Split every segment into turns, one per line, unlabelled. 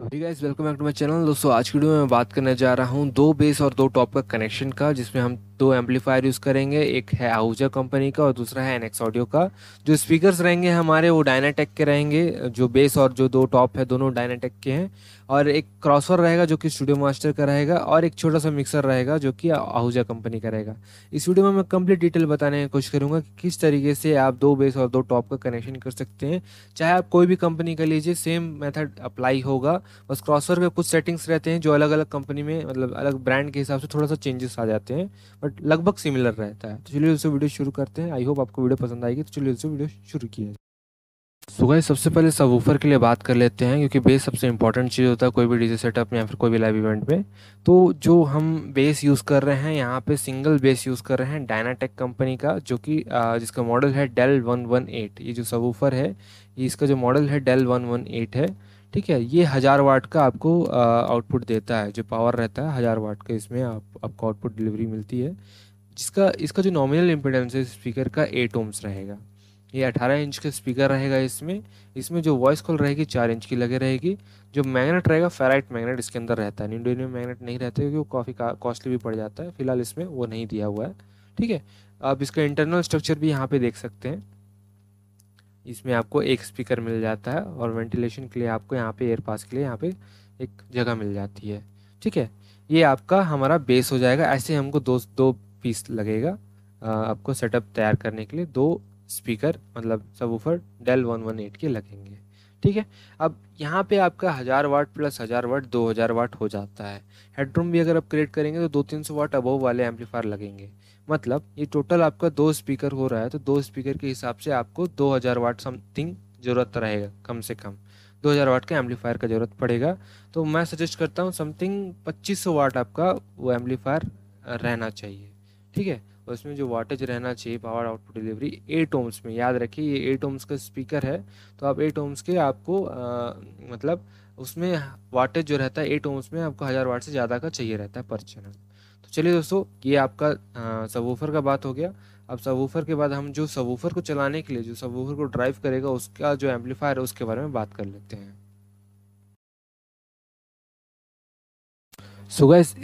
sorry welcome back to my channel दोस्तों आज की वीडियो में बात करने जा रहा हूँ दो बेस और दो टॉप का कनेक्शन का जिसमें हम दो एम्पलीफायर यूज़ करेंगे एक है आहूजा कंपनी का और दूसरा है एनएक्स ऑडियो का जो स्पीकर्स रहेंगे हमारे वो डायनाटेक के रहेंगे जो बेस और जो दो टॉप है दोनों डायनाटेक के हैं और एक क्रॉसवर रहेगा जो कि स्टूडियो मास्टर का रहेगा और एक छोटा सा मिक्सर रहेगा जो कि आहूजा कंपनी का रहेगा इस वीडियो में मैं कंप्लीट डिटेल बताने की कोशिश करूँगा कि किस तरीके से आप दो बेस और दो टॉप का कनेक्शन कर सकते हैं चाहे आप कोई भी कंपनी का लीजिए सेम मेथड अप्लाई होगा बस क्रॉसवर के कुछ सेटिंग्स रहते हैं जो अलग अलग कंपनी में मतलब अलग ब्रांड के हिसाब से थोड़ा सा चेंजेस आ जाते हैं बट लगभग सिमिलर रहता है तो चलिए दोस्तों वीडियो शुरू करते हैं आई होप आपको वीडियो पसंद आएगी तो चलिए दोस्तों वीडियो शुरू किया सो so गाइस सबसे पहले ऊपर के लिए बात कर लेते हैं क्योंकि बेस सबसे इंपॉर्टेंट चीज़ होता है कोई भी डीजे सेटअप या फिर कोई भी लाइव इवेंट में तो जो हम बेस यूज़ कर रहे हैं यहाँ पे सिंगल बेस यूज़ कर रहे हैं डायनाटेक कंपनी का जो कि जिसका मॉडल है डेल वन वन एट ये जो ऊपर है ये इसका जो मॉडल है डेल वन वन एट है ठीक है ये हज़ार वाट का आपको आउटपुट देता है जो पावर रहता है हज़ार वाट का इसमें आप आपको आउटपुट डिलीवरी मिलती है जिसका इसका जो नॉमिनल इम्पिडेंस है स्पीकर का एट ओम्स रहेगा ये अठारह इंच का स्पीकर रहेगा इसमें इसमें जो वॉइस कॉल रहेगी चार इंच की लगे रहेगी जो मैग्नेट रहेगा फेराइट मैग्नेट इसके अंदर रहता है निडोनियम मैग्नेट नहीं रहता क्योंकि वो काफ़ी कॉस्टली भी पड़ जाता है फिलहाल इसमें वो नहीं दिया हुआ है ठीक है आप इसका इंटरनल स्ट्रक्चर भी यहाँ पे देख सकते हैं इसमें आपको एक स्पीकर मिल जाता है और वेंटिलेशन के लिए आपको यहाँ पे एयर पास के लिए यहाँ पे एक जगह मिल जाती है ठीक है ये आपका हमारा बेस हो जाएगा ऐसे हमको दो दो पीस लगेगा आपको सेटअप तैयार करने के लिए दो स्पीकर मतलब सब ऊपर डेल वन वन एट के लगेंगे ठीक है अब यहाँ पे आपका हज़ार वाट प्लस हज़ार वाट दो हज़ार वाट हो जाता है हेडरूम भी अगर आप क्रिएट करेंगे तो दो तीन सौ वाट अबोव वाले एम्पलीफायर लगेंगे मतलब ये टोटल आपका दो स्पीकर हो रहा है तो दो स्पीकर के हिसाब से आपको 2000 वाट समथिंग ज़रूरत रहेगा कम से कम 2000 वाट के एम्पलीफायर का ज़रूरत पड़ेगा तो मैं सजेस्ट करता हूँ समथिंग 2500 वाट आपका वो एम्पलीफायर रहना चाहिए ठीक है और उसमें जो वाटेज रहना चाहिए power output delivery eight ohms में याद रखिए ये एट ओम्स का स्पीकर है तो आप एट ओम्स के आपको आ, मतलब उसमें वाटेज जो रहता है एट ओम्स में आपको हज़ार वाट से ज़्यादा का चाहिए रहता है पर चैनल तो चलिए दोस्तों ये आपका सबवूफर का बात हो गया अब सबवूफर के बाद हम जो सबवूफर को चलाने के लिए जो सबवूफर को ड्राइव करेगा उसका जो एम्पलीफायर है उसके बारे में बात कर लेते हैं सो गाइस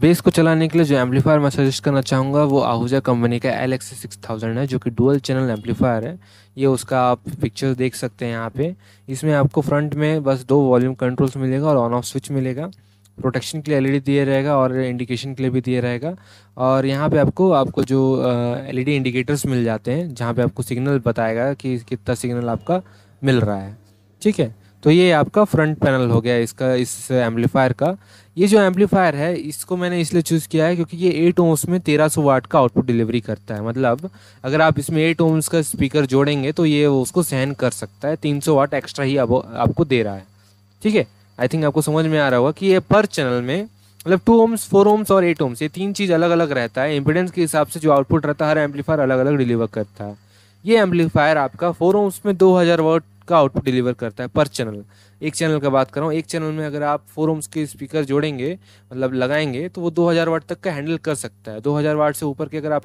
बेस को चलाने के लिए जो एम्पलीफायर मैं सजेस्ट करना चाहूँगा वो आहूजा कंपनी का एल एक्स सिक्स थाउजेंड है जो कि डुअल चैनल एम्पलीफायर है ये उसका आप पिक्चर देख सकते हैं यहाँ पे इसमें आपको फ्रंट में बस दो वॉल्यूम कंट्रोल्स मिलेगा और ऑन ऑफ स्विच मिलेगा प्रोटेक्शन के लिए एलईडी दिया रहेगा और इंडिकेशन के लिए भी दिया रहेगा और यहाँ पे आपको आपको जो एलईडी इंडिकेटर्स मिल जाते हैं जहाँ पे आपको सिग्नल बताएगा कि कितना सिग्नल आपका मिल रहा है ठीक है तो ये आपका फ्रंट पैनल हो गया इसका इस एम्पलीफायर का ये जो एम्पलीफायर है इसको मैंने इसलिए चूज़ किया है क्योंकि ये एट ओम्स में तेरह सौ वाट का आउटपुट डिलीवरी करता है मतलब अगर आप इसमें एट ओम्स का स्पीकर जोड़ेंगे तो ये उसको सहन कर सकता है तीन सौ वाट एक्स्ट्रा ही अब आपको दे रहा है ठीक है आई थिंक आपको समझ में आ रहा होगा कि ये पर चैनल में मतलब टू ओम्स फोर ओम्स और एट ओम्स ये तीन चीज़ अलग अलग रहता है इम्पिडेंस के हिसाब से जो आउटपुट रहता है हर एम्पलीफायर अलग अलग डिलीवर करता है ये एम्पलीफायर आपका फोर ओम्स में दो हज़ार वर्ड का आउटपुट डिलीवर करता है पर चैनल एक चैनल का बात कर रहा हूँ एक चैनल में अगर आप फोर ओम्स के स्पीकर जोड़ेंगे मतलब लगाएंगे तो वो दो हज़ार वाट तक का हैंडल कर सकता है दो हज़ार वाट से ऊपर के अगर आप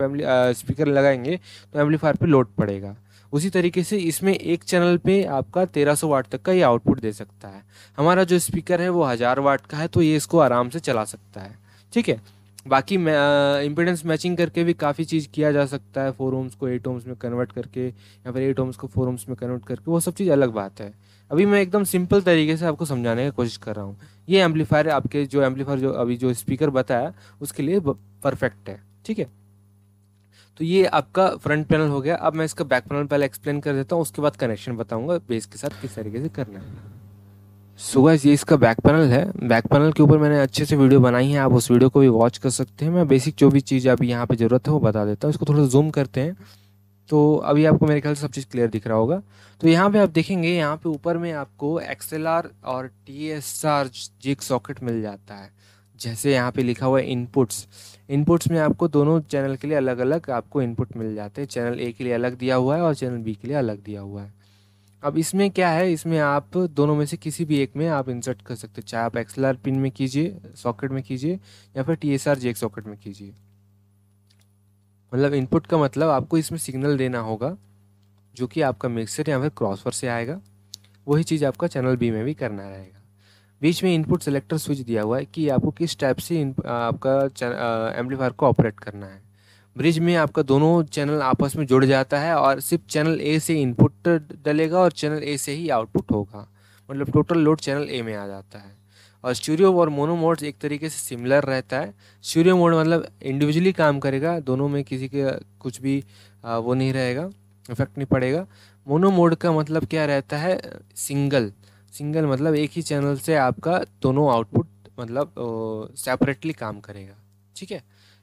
स्पीकर लगाएंगे तो एम्पलीफायर पर लोड पड़ेगा उसी तरीके से इसमें एक चैनल पे आपका 1300 वाट तक का ये आउटपुट दे सकता है हमारा जो स्पीकर है वो हज़ार वाट का है तो ये इसको आराम से चला सकता है ठीक है बाकी इम्पिडेंस मैचिंग करके भी काफ़ी चीज़ किया जा सकता है फोर ओम्स को एट ओम्स में कन्वर्ट करके या फिर एट ओम्स को फोर ओम्स में कन्वर्ट करके वो सब चीज़ अलग बात है अभी मैं एकदम सिंपल तरीके से आपको समझाने की कोशिश कर रहा हूँ ये एम्पलीफायर आपके जो एम्पलीफायर जो अभी जो स्पीकर बताया उसके लिए परफेक्ट है ठीक है तो ये आपका फ्रंट पैनल हो गया अब मैं इसका बैक पैनल पहले एक्सप्लेन कर देता हूँ उसके बाद कनेक्शन बताऊँगा बेस के साथ किस तरीके से करना है सो so ये इसका बैक पैनल है बैक पैनल के ऊपर मैंने अच्छे से वीडियो बनाई है आप उस वीडियो को भी वॉच कर सकते हैं मैं बेसिक जो भी चीज़ अभी यहाँ पे ज़रूरत है वो बता देता हूँ इसको थोड़ा जूम करते हैं तो अभी आपको मेरे ख्याल से सब चीज़ क्लियर दिख रहा होगा तो यहाँ पे आप देखेंगे यहाँ पे ऊपर में आपको एक्स और टी एस आर सॉकेट मिल जाता है जैसे यहाँ पे लिखा हुआ है इनपुट्स इनपुट्स में आपको दोनों चैनल के लिए अलग अलग आपको इनपुट मिल जाते हैं चैनल ए के लिए अलग दिया हुआ है और चैनल बी के लिए अलग दिया हुआ है अब इसमें क्या है इसमें आप दोनों में से किसी भी एक में आप इंसर्ट कर सकते हैं चाहे आप एक्सल पिन में कीजिए सॉकेट में कीजिए या फिर T S R jack socket में कीजिए मतलब इनपुट का मतलब आपको इसमें सिग्नल देना होगा जो कि आपका मिक्सर या फिर क्रॉसवर से आएगा वही चीज़ आपका चैनल बी में भी करना रहेगा बीच में इनपुट सेलेक्टर स्विच दिया हुआ है कि आपको किस टाइप से आपका एम्पलीफायर को ऑपरेट करना है ब्रिज में आपका दोनों चैनल आपस में जुड़ जाता है और सिर्फ चैनल ए से इनपुट डलेगा और चैनल ए से ही आउटपुट होगा मतलब टोटल लोड चैनल ए में आ जाता है और स्टूडियो और मोनो मोड्स एक तरीके से सिमिलर रहता है स्टूडियो मोड मतलब इंडिविजुअली काम करेगा दोनों में किसी के कुछ भी वो नहीं रहेगा इफेक्ट नहीं पड़ेगा मोनो मोड का मतलब क्या रहता है सिंगल सिंगल मतलब एक ही चैनल से आपका दोनों आउटपुट मतलब सेपरेटली काम करेगा ठीक है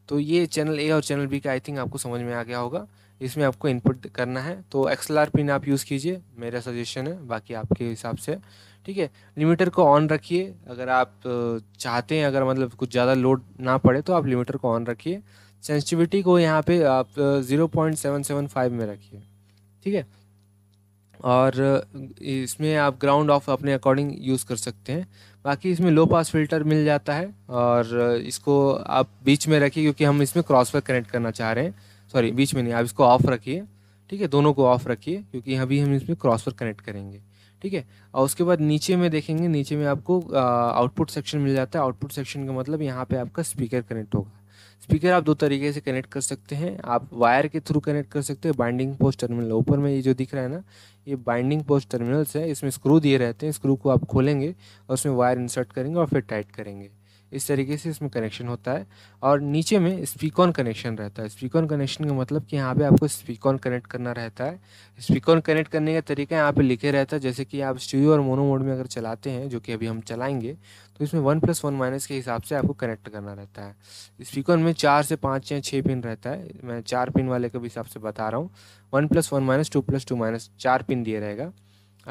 तो ये चैनल ए और चैनल बी का आई थिंक आपको समझ में आ गया होगा इसमें आपको इनपुट करना है तो एक्सएलआर पिन आप यूज़ कीजिए मेरा सजेशन है बाकी आपके हिसाब से ठीक है लिमिटर को ऑन रखिए अगर आप चाहते हैं अगर मतलब कुछ ज़्यादा लोड ना पड़े तो आप लिमिटर को ऑन रखिए सेंसिटिविटी को यहाँ पे आप 0.775 में रखिए ठीक है और इसमें आप ग्राउंड ऑफ अपने अकॉर्डिंग यूज़ कर सकते हैं बाकी इसमें लो पास फिल्टर मिल जाता है और इसको आप बीच में रखिए क्योंकि हम इसमें क्रॉस पर कनेक्ट करना चाह रहे हैं सॉरी बीच में नहीं आप इसको ऑफ़ रखिए ठीक है दोनों को ऑफ़ रखिए क्योंकि अभी हम इसमें क्रॉस पर कनेक्ट करेंगे ठीक है और उसके बाद नीचे में देखेंगे नीचे में आपको आउटपुट सेक्शन मिल जाता है आउटपुट सेक्शन का मतलब यहाँ पर आपका स्पीकर कनेक्ट होगा स्पीकर आप दो तरीके से कनेक्ट कर सकते हैं आप वायर के थ्रू कनेक्ट कर सकते हैं बाइंडिंग पोस्ट टर्मिनल ऊपर में ये जो दिख रहा है ना ये बाइंडिंग पोस्ट टर्मिनल्स है इसमें स्क्रू दिए रहते हैं स्क्रू को आप खोलेंगे और उसमें वायर इंसर्ट करेंगे और फिर टाइट करेंगे इस तरीके से इसमें कनेक्शन होता है और नीचे में स्पीकॉन कनेक्शन रहता है स्पीकॉन कनेक्शन का मतलब कि यहाँ पे आपको स्पीकॉन कनेक्ट करना रहता है स्पीकॉन कनेक्ट करने का तरीका यहाँ पे लिखे रहता है जैसे कि आप स्टूडियो और मोनो मोड में अगर चलाते हैं जो कि अभी हम चलाएंगे तो इसमें वन प्लस वन माइनस के हिसाब से आपको कनेक्ट करना रहता है स्पीकॉन में चार से पाँच या छः पिन रहता है मैं चार पिन वाले के हिसाब से बता रहा हूँ one plus one minus two plus two minus चार पिन दिए रहेगा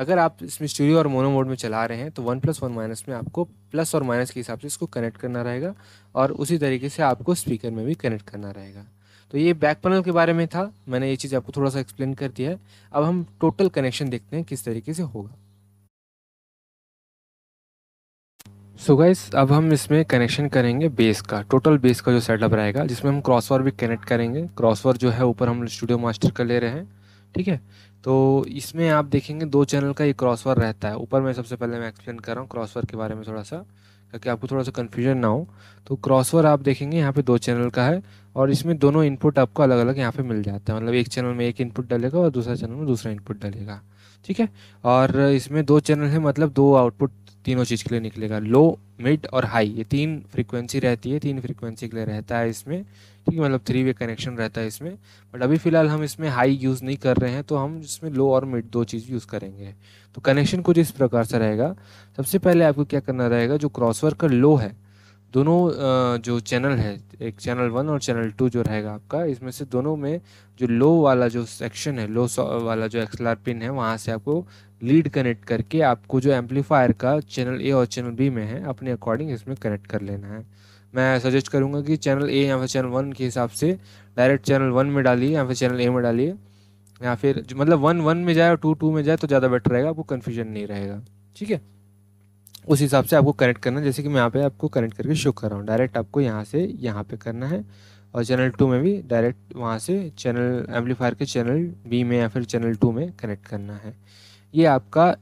अगर आप इसमें स्टूडियो और मोनो मोड में चला रहे हैं तो वन प्लस वन माइनस में आपको प्लस और माइनस के हिसाब से इसको कनेक्ट करना रहेगा और उसी तरीके से आपको स्पीकर में भी कनेक्ट करना रहेगा तो ये बैक पैनल के बारे में था मैंने ये चीज़ आपको थोड़ा सा एक्सप्लेन कर दिया है अब हम टोटल कनेक्शन देखते हैं किस तरीके से होगा सो so गाइस अब हम इसमें कनेक्शन करेंगे बेस का टोटल बेस का जो सेटअप रहेगा जिसमें हम क्रॉसवर भी कनेक्ट करेंगे क्रॉसवर जो है ऊपर हम स्टूडियो मास्टर का ले रहे हैं ठीक है तो इसमें आप देखेंगे दो चैनल का ये क्रॉसवर रहता है ऊपर में सबसे पहले मैं एक्सप्लेन कर रहा हूँ क्रॉसवर के बारे में थोड़ा सा ताकि आपको थोड़ा सा कन्फ्यूजन ना हो तो क्रॉसवर आप देखेंगे यहाँ पे दो चैनल का है और इसमें दोनों इनपुट आपको अलग अलग यहाँ पे मिल जाता है मतलब एक चैनल में एक इनपुट डलेगा और दूसरा चैनल में दूसरा इनपुट डलेगा ठीक है और इसमें दो चैनल है मतलब दो आउटपुट तीनों चीज़ के लिए निकलेगा लो मिड और हाई ये तीन फ्रीक्वेंसी रहती है तीन फ्रीक्वेंसी के लिए रहता है इसमें ठीक है मतलब थ्री वे कनेक्शन रहता है इसमें बट अभी फ़िलहाल हम इसमें हाई यूज़ नहीं कर रहे हैं तो हम इसमें लो और मिड दो चीज़ यूज़ करेंगे तो कनेक्शन कुछ इस प्रकार से रहेगा सबसे पहले आपको क्या करना रहेगा जो क्रॉसवर का लो है दोनों जो चैनल है एक चैनल वन और चैनल टू जो रहेगा आपका इसमें से दोनों में जो लो वाला जो सेक्शन है लो वाला जो एक्सलर पिन है वहाँ से आपको लीड कनेक्ट करके आपको जो एम्पलीफायर का चैनल ए और चैनल बी में है अपने अकॉर्डिंग इसमें कनेक्ट कर लेना है मैं सजेस्ट करूँगा कि चैनल ए या फिर चैनल वन के हिसाब से डायरेक्ट चैनल वन में डालिए या फिर चैनल ए में डालिए या फिर मतलब वन वन में जाए और टू टू में जाए तो ज़्यादा बेटर रहेगा आपको कन्फ्यूजन नहीं रहेगा ठीक है उस हिसाब से आपको कनेक्ट करना है जैसे कि मैं यहाँ पे आपको कनेक्ट करके शो कर रहा हूँ डायरेक्ट आपको यहाँ से यहाँ पे करना है और चैनल टू में भी डायरेक्ट वहाँ से चैनल एम्पलीफायर के चैनल बी में या फिर चैनल टू में कनेक्ट करना है ये आपका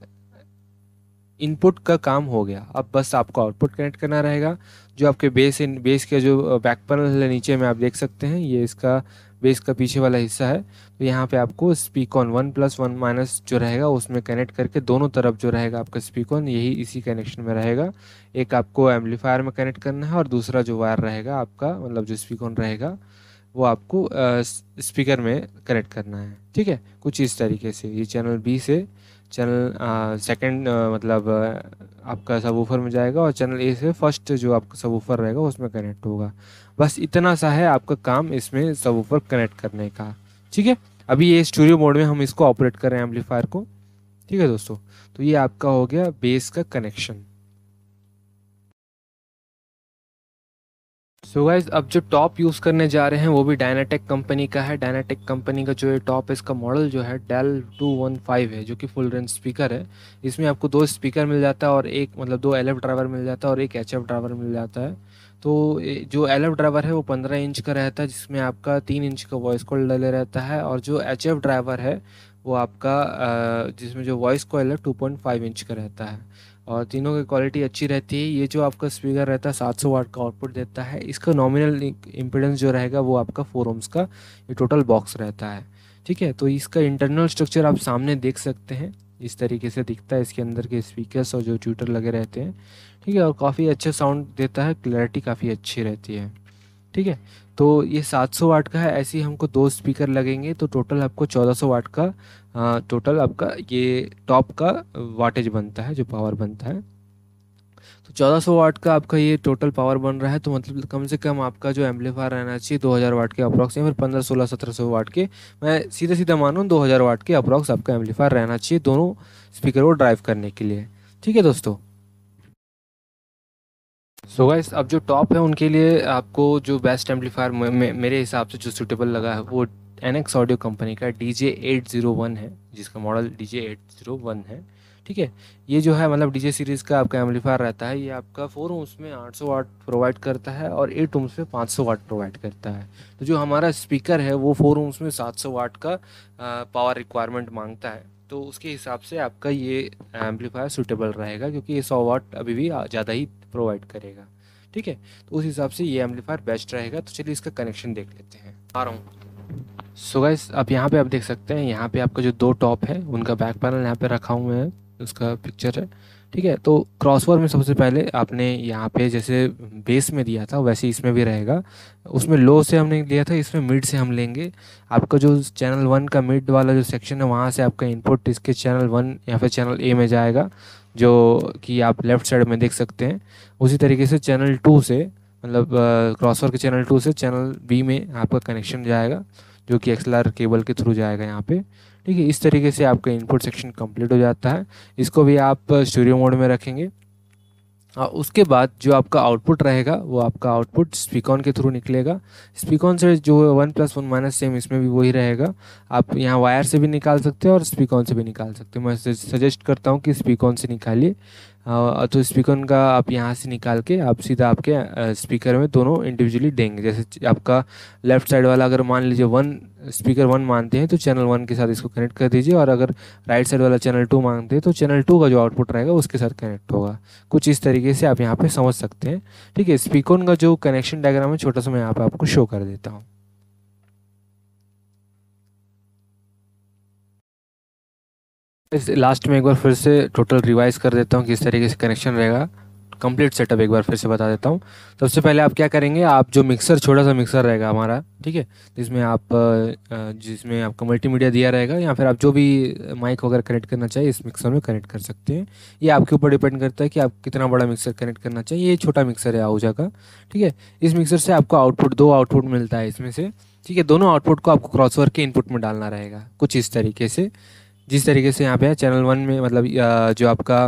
इनपुट का काम हो गया अब बस आपको आउटपुट कनेक्ट करना रहेगा जो आपके बेस इन बेस के जो बैक पैनल है नीचे में आप देख सकते हैं ये इसका बेस का पीछे वाला हिस्सा है तो यहाँ पे आपको Speakon one plus one minus जो रहेगा उसमें कनेक्ट करके दोनों तरफ जो रहेगा आपका स्पीकॉन यही इसी कनेक्शन में रहेगा एक आपको एम्पलीफायर में कनेक्ट करना है और दूसरा जो वायर रहेगा आपका मतलब जो स्पीकॉन रहेगा वो आपको स्पीकर में कनेक्ट करना है ठीक है कुछ इस तरीके से ये चैनल बी से चैनल सेकंड मतलब आपका सबवूफर में जाएगा और चैनल ए से फर्स्ट जो आपका सबवूफर रहेगा उसमें कनेक्ट होगा बस इतना सा है आपका काम इसमें सबवूफर कनेक्ट करने का ठीक है अभी ये स्टूडियो मोड में हम इसको ऑपरेट कर रहे हैं एम्पलीफायर को ठीक है दोस्तों तो ये आपका हो गया बेस का कनेक्शन सो so गाइज अब जो टॉप यूज़ करने जा रहे हैं वो भी डायनाटेक कंपनी का है डायनाटेक कंपनी का जो है टॉप इसका मॉडल जो है डेल टू वन फाइव है जो कि फुल रेंज स्पीकर है इसमें आपको दो स्पीकर मिल जाता है और एक मतलब दो एल ड्राइवर मिल जाता है और एक एच ड्राइवर मिल जाता है तो जो एल ड्राइवर है वो पंद्रह इंच का रहता है जिसमें आपका तीन इंच का वॉइस कॉल डले रहता है और जो एच ड्राइवर है वो आपका जिसमें जो वॉइस कॉल है टू पॉइंट फाइव इंच का रहता है और तीनों की क्वालिटी अच्छी रहती है ये जो आपका स्पीकर रहता है सात सौ वाट का आउटपुट देता है इसका नॉमिनल इम्पिडेंस जो रहेगा वो आपका फोर ओम्स का ये टोटल बॉक्स रहता है ठीक है तो इसका इंटरनल स्ट्रक्चर आप सामने देख सकते हैं इस तरीके से दिखता है इसके अंदर के स्पीकर्स और जो ट्यूटर लगे रहते हैं ठीक है और काफ़ी अच्छा साउंड देता है क्लैरिटी काफ़ी अच्छी रहती है ठीक है तो ये 700 वाट का है ऐसे ही हमको दो स्पीकर लगेंगे तो टोटल आपको 1400 वाट का आ, टोटल आपका ये टॉप का वाटेज बनता है जो पावर बनता है तो 1400 वाट का आपका ये टोटल पावर बन रहा है तो मतलब कम से कम आपका जो एम्पलीफायर रहना चाहिए 2000 वाट के अप्रॉक्स या फिर 15 16 1700 वाट के मैं सीधे सीधा मानूँ 2000 वाट के अप्रॉक्स आपका एम्पलीफायर रहना चाहिए दोनों स्पीकर को ड्राइव करने के लिए ठीक है दोस्तों सो गाइस अब जो टॉप है उनके लिए आपको जो बेस्ट एम्पलीफायर मेरे हिसाब से जो सूटेबल लगा है वो एन एक्स ऑडियो कंपनी का D J eight zero one है जिसका model D J eight zero one है ठीक है ये जो है मतलब डी जे सीरीज़ का आपका एम्पलीफायर रहता है ये आपका फोर ओम्स में आठ सौ वाट प्रोवाइड करता है और एट ओम्स में पाँच सौ वाट प्रोवाइड करता है तो जो हमारा स्पीकर है वो फोर ओम्स में सात सौ वाट का पावर रिक्वायरमेंट मांगता है तो उसके हिसाब से आपका ये एम्पलीफायर सूटेबल रहेगा क्योंकि ये सौ वाट अभी भी ज़्यादा ही प्रोवाइड करेगा ठीक है तो उस हिसाब से ये एम्पलीफायर बेस्ट रहेगा तो चलिए इसका कनेक्शन देख लेते हैं आ रहा हूँ सो गाइस आप यहाँ पे आप देख सकते हैं यहाँ पे आपका जो दो टॉप है उनका बैक पैनल यहाँ पे रखा हुआ है उसका पिक्चर है ठीक है तो क्रॉसओवर में सबसे पहले आपने यहाँ पे जैसे बेस में दिया था वैसे इसमें भी रहेगा उसमें लो से हमने लिया था इसमें मिड से हम लेंगे आपका जो चैनल वन का मिड वाला जो सेक्शन है वहाँ से आपका इनपुट इसके चैनल वन या फिर चैनल ए में जाएगा जो कि आप लेफ़्ट साइड में देख सकते हैं उसी तरीके से चैनल टू से मतलब क्रॉसवर के चैनल टू से चैनल बी में आपका कनेक्शन जाएगा जो कि एक्सल केबल के थ्रू जाएगा यहाँ पे ठीक है इस तरीके से आपका इनपुट सेक्शन कंप्लीट हो जाता है इसको भी आप स्टूडियो मोड में रखेंगे हाँ, उसके बाद जो आपका आउटपुट रहेगा वो आपका आउटपुट स्पीकॉन के थ्रू निकलेगा स्पीकॉन से जो one plus one minus same इसमें भी वही रहेगा आप यहाँ वायर से भी निकाल सकते हैं और स्पीकॉन से भी निकाल सकते हैं मैं सजेस्ट करता हूँ कि स्पीकॉन से निकालिए हाँ, तो स्पीकॉन का आप यहाँ से निकाल के आप सीधा आपके स्पीकर में दोनों इंडिविजुअली देंगे जैसे आपका लेफ्ट साइड वाला अगर मान लीजिए वन स्पीकर वन मानते हैं तो चैनल वन के साथ इसको कनेक्ट कर दीजिए और अगर राइट साइड वाला चैनल टू मानते हैं तो चैनल टू का जो आउटपुट रहेगा उसके साथ कनेक्ट होगा कुछ इस तरीके से आप यहाँ पे समझ सकते हैं ठीक है स्पीकर का जो कनेक्शन डायग्राम है छोटा सा मैं यहाँ पे आपको शो कर देता हूँ लास्ट में एक बार फिर से टोटल रिवाइज कर देता हूँ किस तरीके से कनेक्शन रहेगा कंप्लीट सेटअप एक बार फिर से बता देता हूँ तो सबसे पहले आप क्या करेंगे आप जो मिक्सर छोटा सा मिक्सर रहेगा हमारा ठीक है जिसमें आप जिसमें आपका मल्टीमीडिया दिया रहेगा या फिर आप जो भी माइक वगैरह कनेक्ट करना चाहिए इस मिक्सर में कनेक्ट कर सकते हैं ये आपके ऊपर डिपेंड करता है कि आप कितना बड़ा मिक्सर कनेक्ट करना चाहिए ये छोटा मिक्सर है आहूजा का ठीक है इस मिक्सर से आपको आउटपुट दो आउटपुट मिलता है इसमें से ठीक है दोनों आउटपुट को आपको क्रॉसवर के इनपुट में डालना रहेगा कुछ इस तरीके से जिस तरीके से यहाँ पे चैनल वन में मतलब जो आपका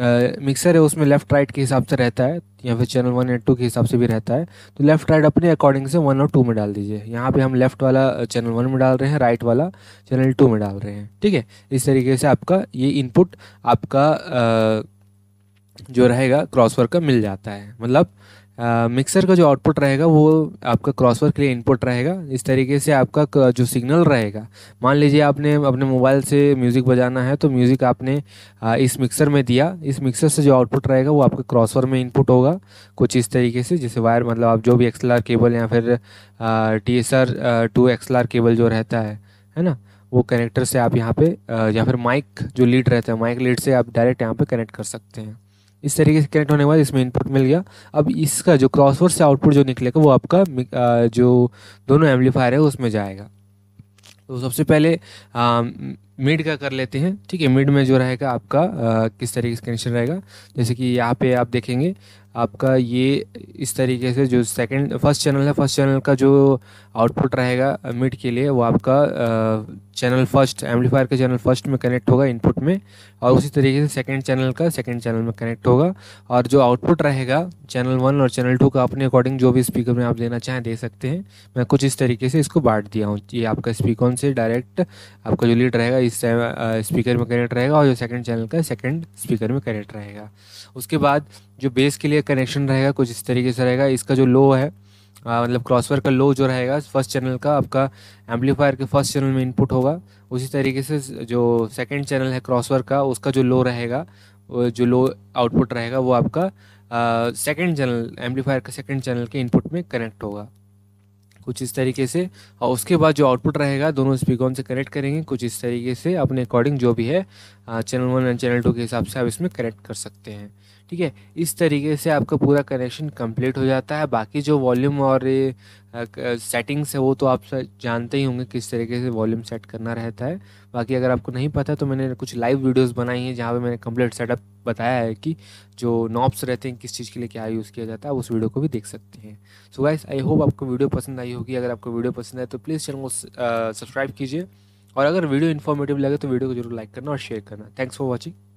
मिक्सर है उसमें लेफ़्ट राइट के हिसाब से रहता है या फिर चैनल वन या टू के हिसाब से भी रहता है तो लेफ़्ट राइट अपने अकॉर्डिंग से वन और टू में डाल दीजिए यहाँ पे हम लेफ़्ट वाला चैनल वन में डाल रहे हैं राइट वाला चैनल टू में डाल रहे हैं ठीक है इस तरीके से आपका ये इनपुट आपका आ, जो रहेगा क्रॉसवर का मिल जाता है मतलब मिक्सर का जो आउटपुट रहेगा वो आपका क्रॉसवर के लिए इनपुट रहेगा इस तरीके से आपका जो सिग्नल रहेगा मान लीजिए आपने अपने मोबाइल से म्यूज़िक बजाना है तो म्यूज़िक आपने इस मिक्सर में दिया इस मिक्सर से जो आउटपुट रहेगा वो आपका क्रॉसवर में इनपुट होगा कुछ इस तरीके से जैसे वायर मतलब आप जो भी एक्सल केबल या फिर T S R to cable जो रहता है है ना वो कनेक्टर से आप यहाँ पे या फिर माइक जो लीड रहता है माइक लीड से आप डायरेक्ट यहाँ पे कनेक्ट कर सकते हैं इस तरीके से कनेक्ट होने के बाद इसमें इनपुट मिल गया अब इसका जो क्रॉसवर्ड से आउटपुट जो निकलेगा वो आपका जो दोनों एम्पलीफायर है उसमें जाएगा तो सबसे पहले मिड का कर लेते हैं ठीक है मिड में जो रहेगा आपका आ, किस तरीके से कनेक्शन रहेगा जैसे कि यहाँ पे आप देखेंगे आपका ये इस तरीके से जो सेकंड फर्स्ट चैनल है फर्स्ट चैनल का जो आउटपुट रहेगा मिड के लिए वो आपका चैनल फर्स्ट एम्पलीफायर के चैनल फर्स्ट में कनेक्ट होगा इनपुट में और उसी तरीके से सेकंड चैनल का सेकंड चैनल में कनेक्ट होगा और जो आउटपुट रहेगा चैनल वन और चैनल टू का अपने अकॉर्डिंग जो भी स्पीकर में आप देना चाहें दे सकते हैं मैं कुछ इस तरीके से इसको बांट दिया हूँ ये आपका स्पीकर से डायरेक्ट आपका जो लीड रहेगा इस स्पीकर में कनेक्ट रहेगा और जो सेकेंड चैनल का सेकेंड स्पीकर में कनेक्ट रहेगा उसके बाद जो बेस के लिए कनेक्शन रहेगा कुछ इस तरीके से रहेगा इसका जो लो है आ, मतलब क्रॉसवर का लो जो रहेगा फर्स्ट चैनल का आपका एम्पलीफायर के फर्स्ट चैनल में इनपुट होगा उसी तरीके से जो सेकंड चैनल है क्रॉसवर का उसका जो लो रहेगा जो लो आउटपुट रहेगा वो आपका सेकंड चैनल एम्पलीफायर का सेकंड चैनल के इनपुट में कनेक्ट होगा कुछ इस तरीके से और उसके बाद जो आउटपुट रहेगा दोनों स्पीकर से कनेक्ट करेंगे कुछ इस तरीके से अपने अकॉर्डिंग जो भी है channel one and channel two के हिसाब से आप इसमें कनेक्ट कर सकते हैं ठीक है इस तरीके से आपका पूरा कनेक्शन कंप्लीट हो जाता है बाकी जो वॉल्यूम और सेटिंग्स है वो तो आप जानते ही होंगे किस तरीके से वॉल्यूम सेट करना रहता है बाकी अगर आपको नहीं पता तो मैंने कुछ लाइव वीडियोस बनाई हैं जहाँ पे मैंने कंप्लीट सेटअप बताया है कि जो नॉब्स रहते हैं किस चीज़ के लिए क्या यूज़ किया जाता है उस वीडियो को भी देख सकते हैं सो गाइस आई होप आपको वीडियो पसंद आई होगी अगर आपको वीडियो पसंद आए तो प्लीज़ चैनल को सब्सक्राइब कीजिए और अगर वीडियो इन्फॉर्मेटिव लगे तो वीडियो को जरूर लाइक करना और शेयर करना थैंक्स फॉर वॉचिंग